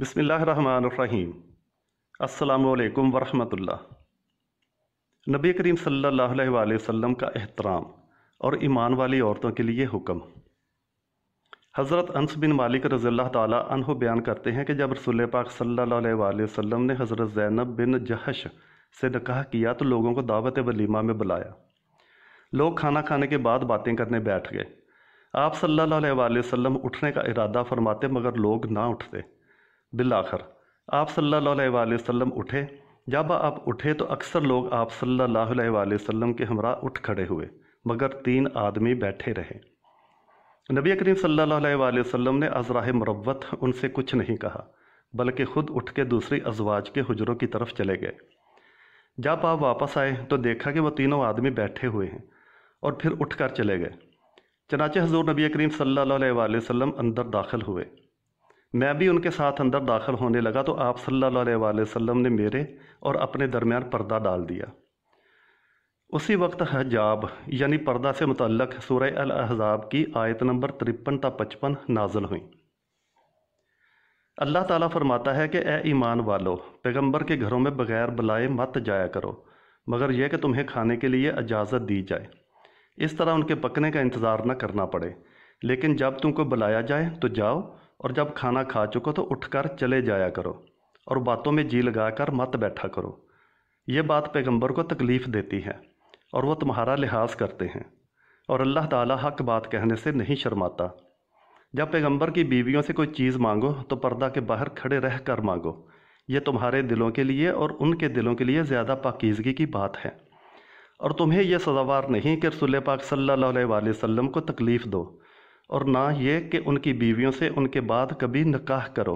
बसमीम् अल्लाम वरहमतुल्ला नबी करीम सल्लल्लाहु अलैहि वसल्लम का एहतराम और ईमान वाली औरतों के लिए हुक्म हज़रत अनस बिन मालिक रज़ील्ला तह बयान करते हैं कि जब रसूल पाक सल्लल्लाहु अलैहि वसल्लम ने हज़रत ज़ैनब बिन जहश से निकाह किया तो लोगों को दावत वलीमा में बुलाया लोग खाना खाने के बाद बातें करने बैठ गए आप सल्लल्लाहु अलैहि वसल्लम उठने का इरादा फरमाते मगर लोग ना उठते बिलाखर आप सल्लल्लाहु अलैहि वसल्लम उठे जब आप उठे तो अक्सर लोग आप सल्लल्लाहु अलैहि वसल्लम के हमरा उठ खड़े हुए मगर तीन आदमी बैठे रहे नबी करीम सल्लल्लाहु अलैहि वसल्लम ने अजराह मरवत उनसे कुछ नहीं कहा बल्कि खुद उठ के दूसरी अजवाज के हजरों की तरफ चले गए जब आप वापस आए तो देखा कि वह तीनों आदमी बैठे हुए हैं और फिर कर चले गए चनाचे हजूर नबी करीम सल्लल्लाहु अलैहि वसल्लम अंदर दाखिल हुए मैं भी उनके साथ अंदर दाखिल होने लगा तो आप सल्लल्लाहु अलैहि वसल्लम ने मेरे और अपने दरमियान पर्दा डाल दिया उसी वक्त हजाब यानी पर्दा से मुतलक सूर्य अल अहजाब की आयत नंबर तिरपन ता पचपन नाजल हुई अल्लाह ताला फरमाता है कि ए ईमान वालो पैगंबर के घरों में बगैर बुलाए मत जाया करो मगर यह कि तुम्हें खाने के लिए इजाज़त दी जाए इस तरह उनके पकने का इंतज़ार न करना पड़े लेकिन जब तुमको बुलाया जाए तो जाओ और जब खाना खा चुको तो उठकर चले जाया करो और बातों में जी लगा कर मत बैठा करो ये बात पैगंबर को तकलीफ़ देती है और वह तुम्हारा लिहाज करते हैं और अल्लाह ताला हक बात कहने से नहीं शर्माता जब पैगंबर की बीवियों से कोई चीज़ मांगो तो पर्दा के बाहर खड़े रह कर मांगो ये तुम्हारे दिलों के लिए और उनके दिलों के लिए ज़्यादा पाकिजगी की बात है और तुम्हें यह सजावार नहीं कि रसुल पाक सल्ला वसम को तकलीफ़ दो और ना ये कि उनकी बीवियों से उनके बाद कभी निकाह करो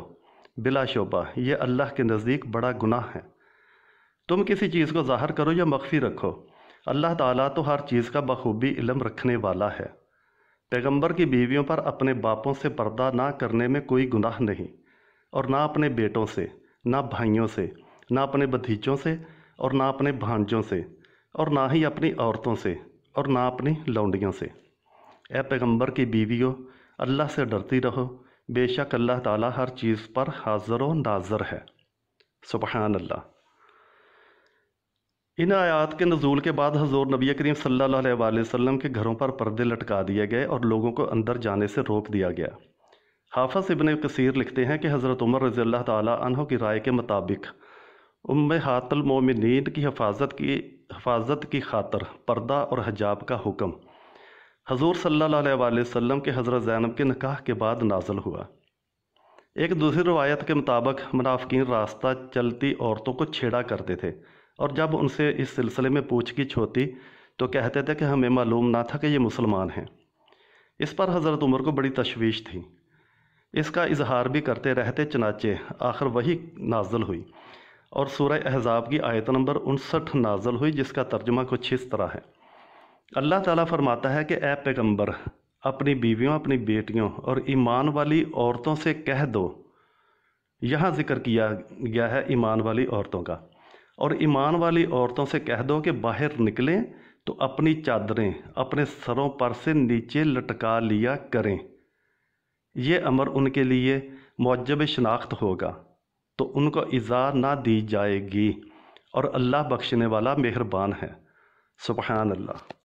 बिला शोबा ये अल्लाह के नज़दीक बड़ा गुनाह है तुम किसी चीज़ को ज़ाहर करो या मख्फी रखो अल्लाह ताला तो हर चीज़ का बखूबी इलम रखने वाला है पैगंबर की बीवियों पर अपने बापों से पर्दा ना करने में कोई गुनाह नहीं और ना अपने बेटों से ना भाइयों से ना अपने भतीजों से और ना अपने भांजों से और ना ही अपनी औरतों से और ना अपनी लौंडियों से ए पैगम्बर की बीवी हो अल्लाह से डरती रहो बेशक अल्लाह ताला हर चीज़ पर हाजर व नाजर है सुबहान अल्लाह इन आयात के नज़ूल के बाद हजूर नबी करीम सल्लल्लाहु अलैहि वसल्लम के घरों पर पर्दे लटका दिए गए और लोगों को अंदर जाने से रोक दिया गया हाफज इबन कसीर लिखते हैं कि हज़रत उमर रज़ी अल्लाह तहों की राय के मुताबिक उम हातलमोमिन की हफाजत की हफाजत की खातर पर्दा और हजाब का हुक्म हजूर सल्लाम के हज़रत ज़ैनब के निकाह के बाद नाजल हुआ एक दूसरी रवायत के मुताबिक मनाफकिन रास्ता चलती औरतों को छेड़ा करते थे और जब उनसे इस सिलसिले में पूछगिछ होती तो कहते थे कि हमें मालूम ना था कि ये मुसलमान हैं इस पर हज़रत उमर को बड़ी तशवीश थी इसका इजहार भी करते रहते चनाचे आखिर वही नाजल हुई और सूर्य अहजाब की आयत नंबर उनसठ नाजल हुई जिसका तर्जमा कुछ इस तरह है अल्लाह ताला फरमाता है कि ए पैगम्बर अपनी बीवियों अपनी बेटियों और ईमान वाली औरतों से कह दो यहाँ जिक्र किया गया है ईमान वाली औरतों का और ईमान वाली औरतों से कह दो कि बाहर निकलें तो अपनी चादरें अपने सरों पर से नीचे लटका लिया करें ये अमर उनके लिए मौजब शनाख्त होगा तो उनको इज़ा ना दी जाएगी और अल्लाह बख्शने वाला मेहरबान है सुबहानल्ला